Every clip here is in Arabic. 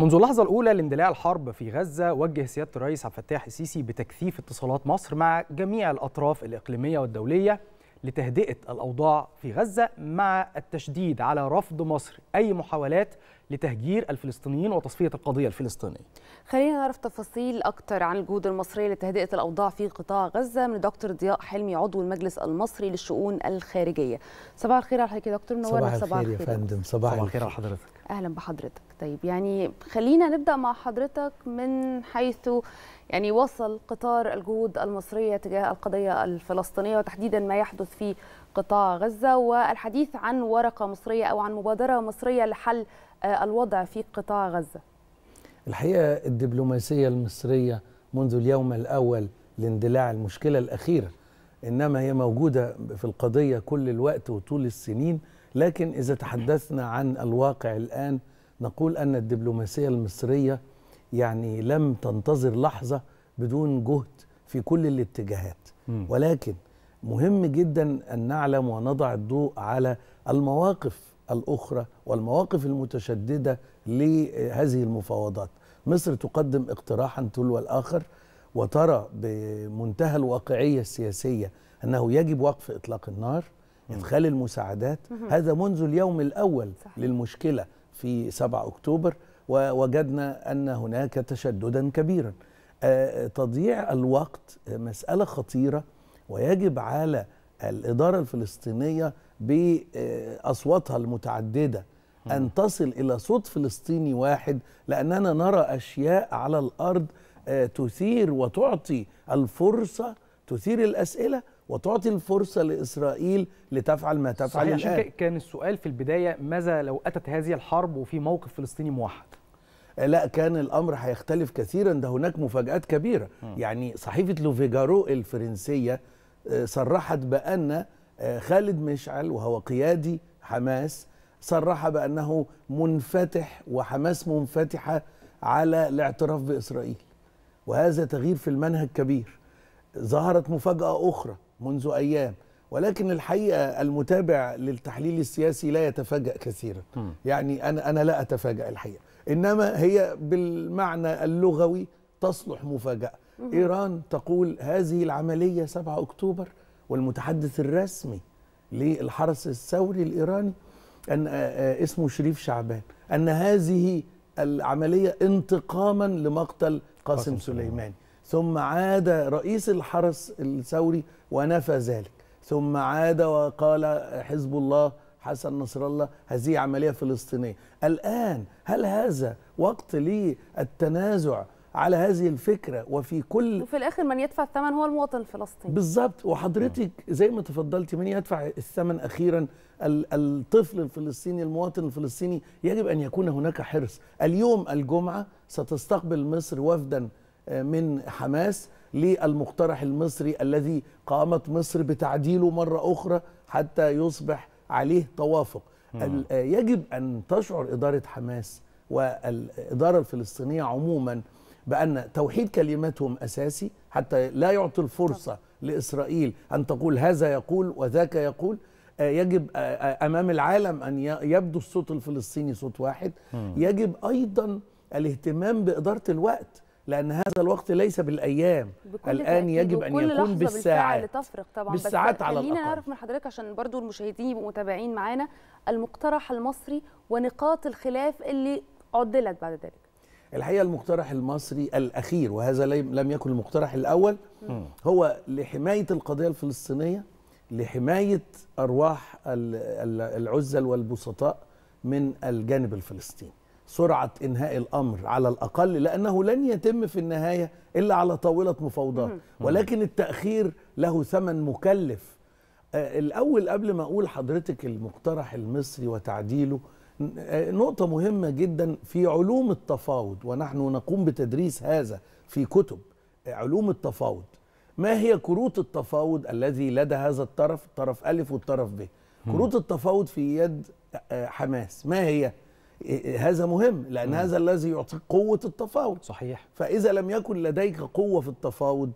منذ اللحظة الأولى لاندلاع الحرب في غزة وجه سيادة الرئيس عبد الفتاح السيسي بتكثيف اتصالات مصر مع جميع الأطراف الإقليمية والدولية لتهدئة الأوضاع في غزة مع التشديد على رفض مصر أي محاولات لتهجير الفلسطينيين وتصفية القضية الفلسطينية خلينا نعرف تفاصيل أكثر عن الجهود المصرية لتهدئة الأوضاع في قطاع غزة من دكتور ضياء حلمي عضو المجلس المصري للشؤون الخارجية صباح الخير على حضرتك يا دكتور منورنا صباح, صباح الخير يا فندم صباح, صباح الخير على حضرتك اهلا بحضرتك طيب يعني خلينا نبدا مع حضرتك من حيث يعني وصل قطار الجهود المصريه تجاه القضيه الفلسطينيه وتحديدا ما يحدث في قطاع غزه والحديث عن ورقه مصريه او عن مبادره مصريه لحل آه، الوضع في قطاع غزه الحقيقه الدبلوماسيه المصريه منذ اليوم الاول لاندلاع المشكله الاخيره انما هي موجوده في القضيه كل الوقت وطول السنين لكن إذا تحدثنا عن الواقع الآن نقول أن الدبلوماسية المصرية يعني لم تنتظر لحظة بدون جهد في كل الاتجاهات ولكن مهم جدا أن نعلم ونضع الضوء على المواقف الأخرى والمواقف المتشددة لهذه المفاوضات مصر تقدم اقتراحا تلو الآخر وترى بمنتهى الواقعية السياسية أنه يجب وقف إطلاق النار إدخال المساعدات هذا منذ اليوم الأول صحيح. للمشكلة في 7 أكتوبر ووجدنا أن هناك تشددا كبيرا آه، تضييع الوقت مسألة خطيرة ويجب على الإدارة الفلسطينية بأصواتها المتعددة أن تصل إلى صوت فلسطيني واحد لأننا نرى أشياء على الأرض آه، تثير وتعطي الفرصة تثير الأسئلة وتعطي الفرصة لإسرائيل لتفعل ما تفعل صحيح الآن عشان كان السؤال في البداية ماذا لو أتت هذه الحرب وفي موقف فلسطيني موحد آه، لا كان الامر هيختلف كثيرا ده هناك مفاجات كبيره م. يعني صحيفه لوفيجارو الفرنسيه آه، صرحت بان آه، خالد مشعل وهو قيادي حماس صرح بانه منفتح وحماس منفتحه على الاعتراف باسرائيل وهذا تغيير في المنهج كبير ظهرت مفاجاه اخرى منذ أيام ولكن الحقيقة المتابع للتحليل السياسي لا يتفاجأ كثيرا يعني أنا, أنا لا أتفاجأ الحقيقة إنما هي بالمعنى اللغوي تصلح مفاجأة إيران تقول هذه العملية 7 أكتوبر والمتحدث الرسمي للحرس الثوري الإيراني أن آه، آه، اسمه شريف شعبان أن هذه العملية انتقاما لمقتل قاسم سليماني ثم عاد رئيس الحرس الثوري ونفى ذلك ثم عاد وقال حزب الله حسن نصر الله هذه عملية فلسطينية الآن هل هذا وقت للتنازع على هذه الفكرة وفي كل وفي الآخر من يدفع الثمن هو المواطن الفلسطيني بالظبط وحضرتك زي ما تفضلتي من يدفع الثمن أخيرا الطفل الفلسطيني المواطن الفلسطيني يجب أن يكون هناك حرص اليوم الجمعة ستستقبل مصر وفدا آه، من حماس للمقترح المصري الذي قامت مصر بتعديله مرة أخرى حتى يصبح عليه توافق يجب أن تشعر إدارة حماس والإدارة الفلسطينية عموما بأن توحيد كلمتهم أساسي حتى لا يعطي الفرصة لإسرائيل أن تقول هذا يقول وذاك يقول آه، يجب آه، آه، أمام العالم أن يبدو الصوت الفلسطيني صوت واحد يجب أيضا الاهتمام بإدارة الوقت لان هذا الوقت ليس بالايام الان يجب ان يكون بالساعات تفرق طبعا بالساعات بس على خلينا نعرف من حضرتك عشان برضو المشاهدين يبقوا متابعين معانا المقترح المصري ونقاط الخلاف اللي عدلت بعد ذلك الحقيقه المقترح المصري الاخير وهذا لم يكن المقترح الاول هو لحمايه القضيه الفلسطينيه لحمايه ارواح العزل والبسطاء من الجانب الفلسطيني سرعه انهاء الامر على الاقل لانه لن يتم في النهايه الا على طاوله مفاوضات ولكن التاخير له ثمن مكلف آه، الاول قبل ما اقول حضرتك المقترح المصري وتعديله آه، نقطه مهمه جدا في علوم التفاوض ونحن نقوم بتدريس هذا في كتب آه، علوم التفاوض ما هي كروت التفاوض الذي لدى هذا الطرف الطرف ألف والطرف ب كروت التفاوض في يد حماس ما هي هذا مهم لان هذا الذي يعطيك قوه التفاوض صحيح فاذا لم يكن لديك قوه في التفاوض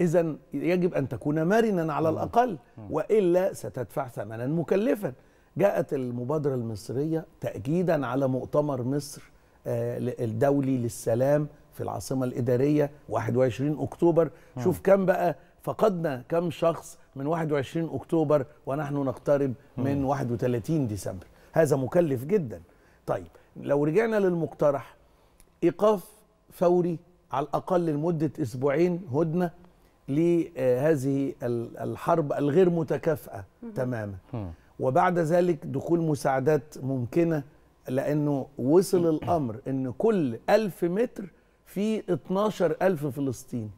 اذا يجب ان تكون مرنا على الاقل والا ستدفع ثمنا مكلفا جاءت المبادره المصريه تاكيدا على مؤتمر مصر آه، الدولي للسلام في العاصمه الاداريه 21 اكتوبر شوف كم بقى فقدنا كم شخص من 21 اكتوبر ونحن نقترب من 31 ديسمبر هذا مكلف جدا طيب لو رجعنا للمقترح ايقاف فوري على الاقل لمده اسبوعين هدنه لهذه الحرب الغير متكافئه تماما وبعد ذلك دخول مساعدات ممكنه لانه وصل الامر ان كل ألف متر في 12 ألف فلسطيني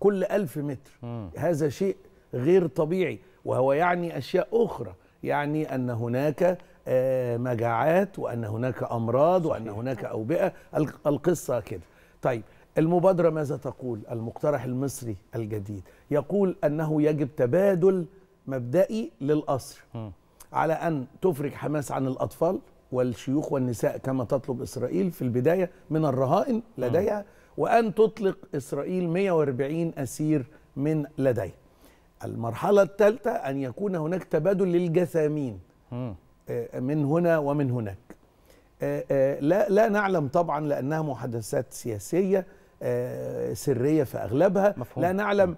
كل ألف متر هذا شيء غير طبيعي وهو يعني أشياء أخرى يعني أن هناك آه، مجاعات وان هناك امراض وان هناك اوبئه القصه كده طيب المبادره ماذا تقول المقترح المصري الجديد يقول انه يجب تبادل مبدئي للاسر على ان تفرج حماس عن الاطفال والشيوخ والنساء كما تطلب اسرائيل في البدايه من الرهائن لديها وان تطلق اسرائيل 140 اسير من لديها المرحله الثالثه ان يكون هناك تبادل للجثامين آه، من هنا ومن هناك آه، آه، لا لا نعلم طبعا لانها محادثات سياسيه سريه في اغلبها مفهوم. لا نعلم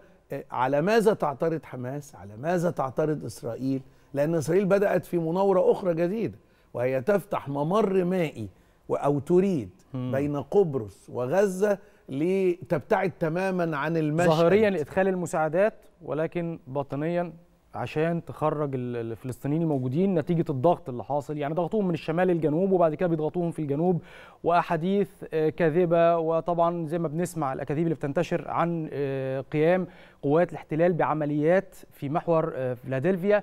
على ماذا تعترض حماس على ماذا تعترض اسرائيل لان اسرائيل بدات في مناوره اخرى جديده وهي تفتح ممر مائي او تريد بين قبرص وغزه لتبتعد تماما عن المشهد ظاهريا لادخال المساعدات ولكن باطنيا عشان تخرج الفلسطينيين الموجودين نتيجه الضغط اللي حاصل يعني ضغطوهم من الشمال للجنوب وبعد كده بيضغطوهم في الجنوب واحاديث آه، كاذبه وطبعا زي ما بنسمع الاكاذيب اللي بتنتشر عن آه، قيام قوات الاحتلال بعمليات في محور آه، فيلادلفيا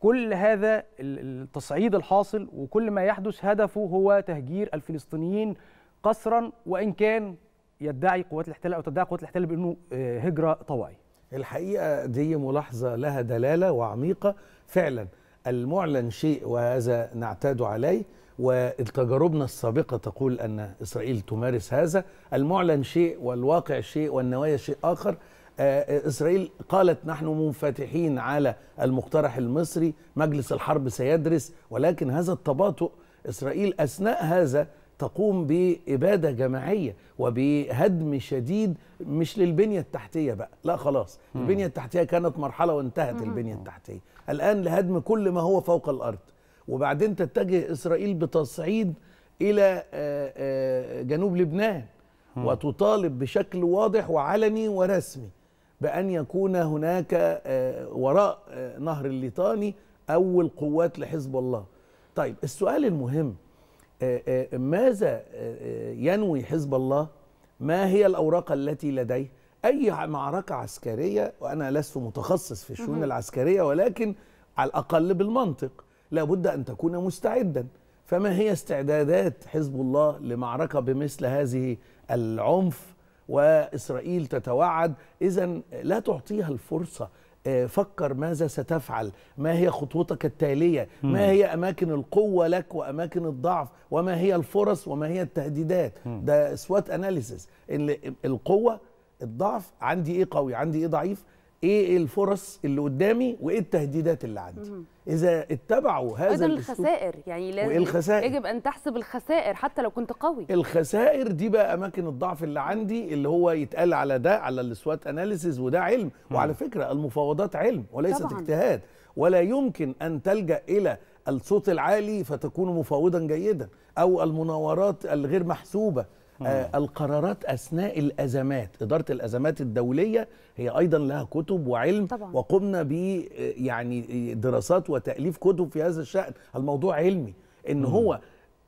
كل هذا التصعيد الحاصل وكل ما يحدث هدفه هو تهجير الفلسطينيين قسرا وان كان يدعي قوات الاحتلال او تدعي قوات الاحتلال بانه هجره طوعيه الحقيقه دي ملاحظه لها دلاله وعميقه فعلا المعلن شيء وهذا نعتاد عليه وتجاربنا السابقه تقول ان اسرائيل تمارس هذا المعلن شيء والواقع شيء والنوايا شيء اخر آه، آه، اسرائيل قالت نحن منفتحين على المقترح المصري مجلس الحرب سيدرس ولكن هذا التباطؤ اسرائيل اثناء هذا تقوم بإبادة جماعية وبهدم شديد مش للبنية التحتية بقى لا خلاص البنية التحتية كانت مرحلة وانتهت البنية التحتية الآن لهدم كل ما هو فوق الأرض وبعدين تتجه إسرائيل بتصعيد إلى آه، آه، جنوب لبنان وتطالب بشكل واضح وعلني ورسمي بأن يكون هناك آه، وراء نهر الليطاني أول قوات لحزب الله طيب السؤال المهم آه، آه، ماذا آه، ينوي حزب الله ما هي الأوراق التي لديه أي معركة عسكرية وأنا لست متخصص في الشؤون العسكرية ولكن على الأقل بالمنطق لابد أن تكون مستعدا فما هي استعدادات حزب الله لمعركة بمثل هذه العنف وإسرائيل تتوعد إذا لا تعطيها الفرصة آه، فكر ماذا ستفعل ما هي خطوتك التالية ما هي أماكن القوة لك وأماكن الضعف وما هي الفرص وما هي التهديدات ده سوات أناليسيس القوة الضعف عندي إيه قوي عندي إيه ضعيف ايه الفرص اللي قدامي وايه التهديدات اللي عندي مم. اذا اتبعوا هذا ايضا الخسائر يعني لازم الخسائر؟ يجب ان تحسب الخسائر حتى لو كنت قوي الخسائر دي بقى اماكن الضعف اللي عندي اللي هو يتقال على ده على السوات اناليسيز وده علم مم. وعلى فكره المفاوضات علم وليست طبعاً. اجتهاد ولا يمكن ان تلجا الى الصوت العالي فتكون مفاوضا جيدا او المناورات الغير محسوبه آه، القرارات اثناء الازمات اداره الازمات الدوليه هي ايضا لها كتب وعلم طبعا. وقمنا ب آه، يعني دراسات وتاليف كتب في هذا الشان الموضوع علمي ان هو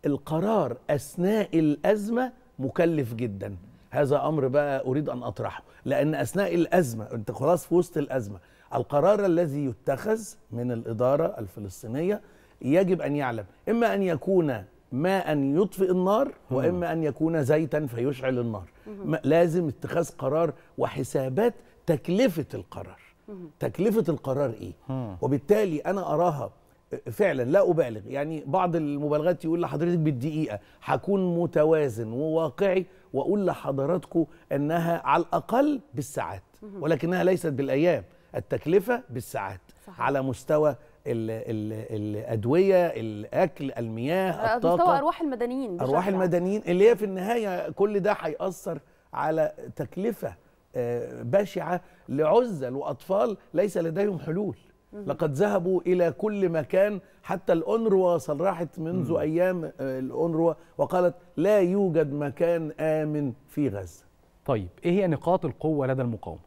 القرار اثناء الازمه مكلف جدا هذا امر بقى اريد ان اطرحه لان اثناء الازمه انت خلاص في وسط الازمه القرار الذي يتخذ من الاداره الفلسطينيه يجب ان يعلم اما ان يكون ما ان يطفئ النار واما ان يكون زيتا فيشعل النار لازم اتخاذ قرار وحسابات تكلفه القرار تكلفه القرار ايه وبالتالي انا اراها آه، فعلا لا ابالغ يعني بعض المبالغات يقول لحضرتك بالدقيقه هكون متوازن وواقعي واقول لحضراتكم انها على الاقل بالساعات ولكنها ليست بالايام التكلفه بالساعات على مستوى ال ال الادويه الاكل المياه الطاقه مستوى ارواح المدنيين ارواح المدنيين اللي هي في النهايه كل ده هيأثر على تكلفه آه، بشعه لعزل واطفال ليس لديهم حلول لقد ذهبوا الى كل مكان حتى الأنروا صرحت منذ ايام آه، الانروا وقالت لا يوجد مكان امن في غزه طيب ايه هي نقاط القوه لدى المقاومه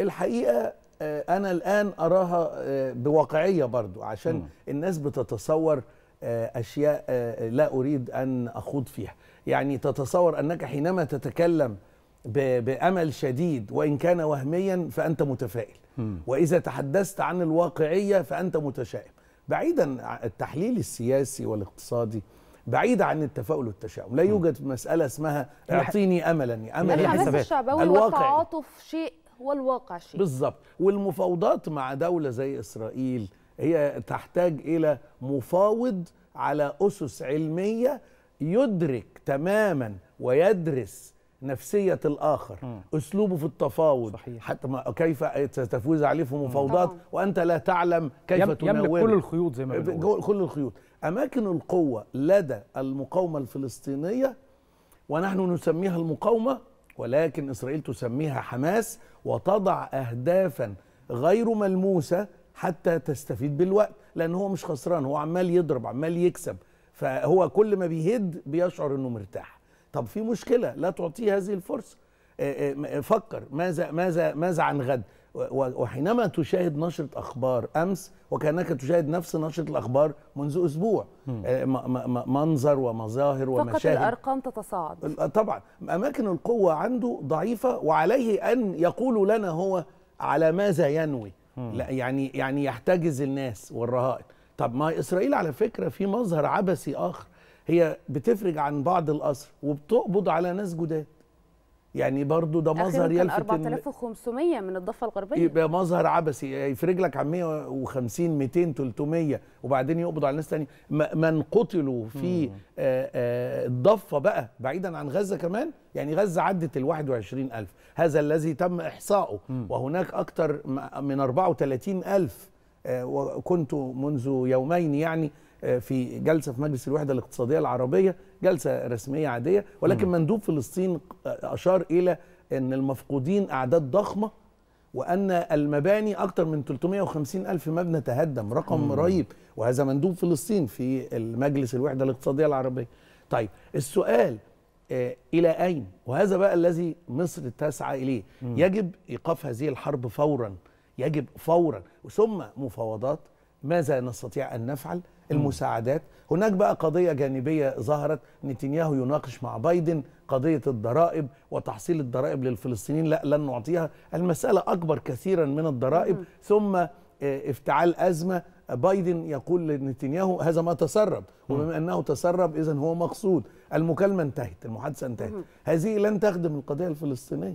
الحقيقه آه، انا الان اراها آه، بواقعيه برضو عشان م. الناس بتتصور آه، اشياء لا اريد ان اخوض فيها يعني تتصور انك حينما تتكلم بامل شديد وان كان وهميا فانت متفائل م. واذا تحدثت عن الواقعيه فانت متشائم بعيدا التحليل السياسي والاقتصادي بعيد عن التفاؤل والتشاؤم لا يوجد مساله اسمها اعطيني املا املا الحماس الشعبوي والتعاطف شيء هو الواقع شيء بالظبط والمفاوضات مع دولة زي إسرائيل هي تحتاج إلى مفاوض على أسس علمية يدرك تماما ويدرس نفسية الآخر م. أسلوبه في التفاوض صحيح. حتى ما كيف تفوز عليه في مفاوضات وأنت لا تعلم كيف يم تناوله يملك كل الخيوط زي ما بنقول كل الخيوط أماكن القوة لدى المقاومة الفلسطينية ونحن نسميها المقاومة ولكن إسرائيل تسميها حماس وتضع أهدافا غير ملموسة حتى تستفيد بالوقت لأن هو مش خسران هو عمال يضرب عمال يكسب فهو كل ما بيهد بيشعر أنه مرتاح طب في مشكلة لا تعطيه هذه الفرصة آه، آه، فكر ماذا ماذا ماذا عن غد وحينما تشاهد نشرة أخبار أمس وكأنك تشاهد نفس نشرة الأخبار منذ أسبوع آه، منظر ومظاهر ومشاهد فقط الأرقام تتصاعد آه، طبعا أماكن القوة عنده ضعيفة وعليه أن يقول لنا هو على ماذا ينوي لا يعني يعني يحتجز الناس والرهائن طب ما إسرائيل على فكرة في مظهر عبثي آخر هي بتفرج عن بعض الأسر وبتقبض على ناس جداد يعني برضو ده مظهر يلفت 4500 من الضفه الغربيه يبقى مظهر عبثي يفرج لك عن 150 200 300 وبعدين يقبض على ناس ثانيه من قتلوا في آآ آآ آه، آه، الضفه بقى بعيدا عن غزه كمان يعني غزه عدت ال 21000 هذا الذي تم احصائه وهناك اكثر من 34000 آه، وكنت منذ يومين يعني آه، في جلسه في مجلس الوحده الاقتصاديه العربيه جلسه رسميه عاديه ولكن مندوب فلسطين آه، اشار الى ان المفقودين اعداد ضخمه وان المباني اكثر من 350 الف مبنى تهدم رقم رهيب وهذا مندوب فلسطين في المجلس الوحده الاقتصاديه العربيه طيب السؤال آه، الى اين وهذا بقى الذي مصر تسعى اليه يجب ايقاف هذه الحرب فورا يجب فورا ثم مفاوضات ماذا نستطيع ان نفعل المساعدات هناك بقى قضية جانبية ظهرت نتنياهو يناقش مع بايدن قضية الضرائب وتحصيل الضرائب للفلسطينيين لا لن نعطيها المسألة أكبر كثيرا من الضرائب ثم آه، افتعال أزمة بايدن يقول لنتنياهو هذا ما تسرب وبما أنه تسرب إذا هو مقصود المكالمة انتهت المحادثة انتهت هذه لن تخدم القضية الفلسطينية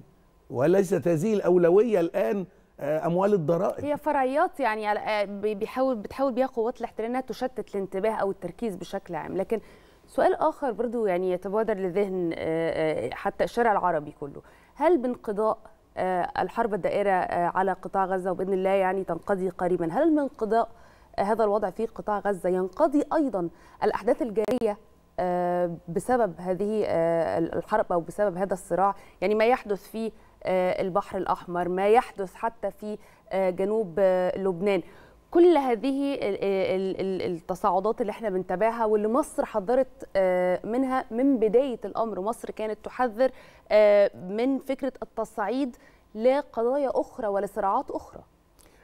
وليست هذه الأولوية الآن آه، اموال الضرائب هي فرعيات يعني آه، بيحاول بتحاول بيها قوات الاحتلال انها تشتت الانتباه او التركيز بشكل عام لكن سؤال اخر برضو يعني يتبادر لذهن آه، حتى الشارع العربي كله هل بانقضاء الحرب الدائره على قطاع غزه وباذن الله يعني تنقضي قريبا هل من انقضاء هذا الوضع في قطاع غزه ينقضي ايضا الاحداث الجاريه بسبب هذه الحرب او بسبب هذا الصراع يعني ما يحدث في آه، البحر الأحمر ما يحدث حتى في آه، جنوب آه، لبنان كل هذه التصاعدات اللي احنا بنتابعها واللي مصر حذرت منها من بداية الأمر مصر كانت تحذر من فكرة التصعيد لقضايا أخرى ولصراعات أخرى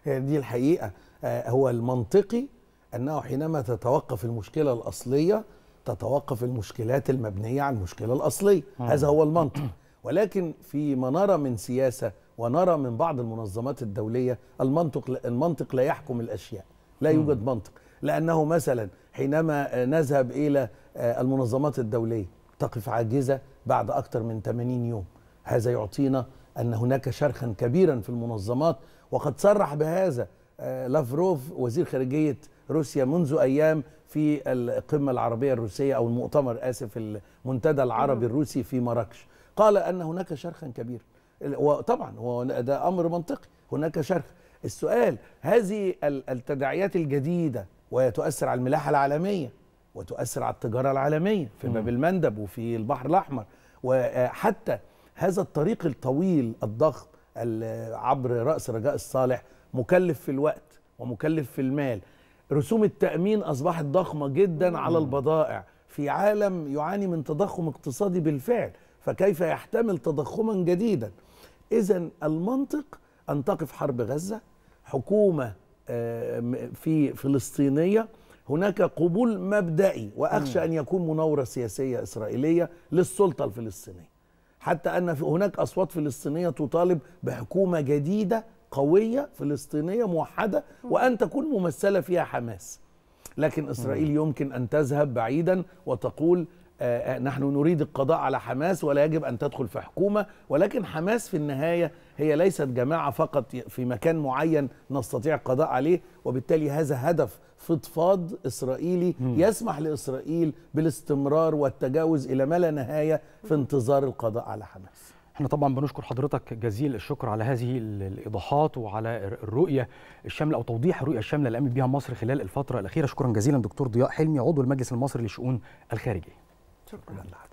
هي دي الحقيقة هو المنطقي أنه حينما تتوقف المشكلة الأصلية تتوقف المشكلات المبنية على المشكلة الأصلية هذا هو المنطق ولكن فيما نرى من سياسه ونرى من بعض المنظمات الدوليه المنطق المنطق لا يحكم الاشياء لا يوجد منطق لانه مثلا حينما نذهب الى آه، المنظمات الدوليه تقف عاجزه بعد اكثر من 80 يوم هذا يعطينا ان هناك شرخا كبيرا في المنظمات وقد صرح بهذا آه، لافروف وزير خارجيه روسيا منذ ايام في القمه العربيه الروسيه او المؤتمر اسف المنتدى العربي الروسي في مراكش قال أن هناك شرخا كبيرا وطبعا هو ده أمر منطقي هناك شرخ السؤال هذه التداعيات الجديدة وهي تؤثر على الملاحة العالمية وتؤثر على التجارة العالمية في باب المندب وفي البحر الأحمر وحتى آه، هذا الطريق الطويل الضخم عبر رأس رجاء الصالح مكلف في الوقت ومكلف في المال رسوم التأمين أصبحت ضخمة جدا على البضائع في عالم يعاني من تضخم اقتصادي بالفعل فكيف يحتمل تضخما جديدا اذا المنطق ان تقف حرب غزه حكومه آه، في فلسطينيه هناك قبول مبدئي واخشى ان يكون مناوره سياسيه اسرائيليه للسلطه الفلسطينيه حتى ان هناك اصوات فلسطينيه تطالب بحكومه جديده قويه فلسطينيه موحده وان تكون ممثله فيها حماس لكن اسرائيل يمكن ان تذهب بعيدا وتقول آه، آه، نحن نريد القضاء على حماس ولا يجب أن تدخل في حكومة ولكن حماس في النهاية هي ليست جماعة فقط في مكان معين نستطيع القضاء عليه وبالتالي هذا هدف فضفاض إسرائيلي يسمح لإسرائيل بالاستمرار والتجاوز إلى ما لا نهاية في انتظار القضاء على حماس احنا طبعا بنشكر حضرتك جزيل الشكر على هذه الايضاحات وعلى الرؤيه الشامله او توضيح الرؤيه الشامله اللي قامت بها مصر خلال الفتره الاخيره شكرا جزيلا دكتور ضياء حلمي عضو المجلس المصري للشؤون الخارجيه 就不能打。